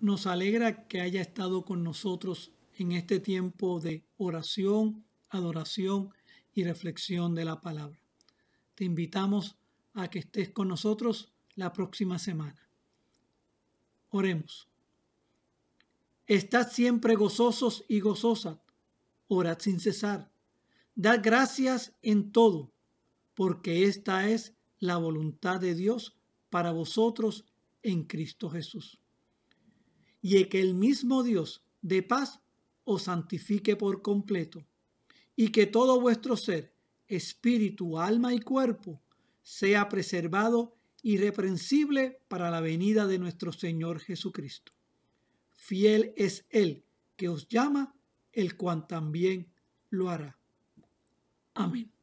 Nos alegra que haya estado con nosotros en este tiempo de oración, adoración y reflexión de la palabra. Te invitamos a que estés con nosotros la próxima semana. Oremos. Estad siempre gozosos y gozosas. Orad sin cesar. Dad gracias en todo, porque esta es la voluntad de Dios para vosotros en Cristo Jesús y que el mismo Dios de paz os santifique por completo, y que todo vuestro ser, espíritu, alma y cuerpo, sea preservado reprensible para la venida de nuestro Señor Jesucristo. Fiel es Él que os llama, el cual también lo hará. Amén.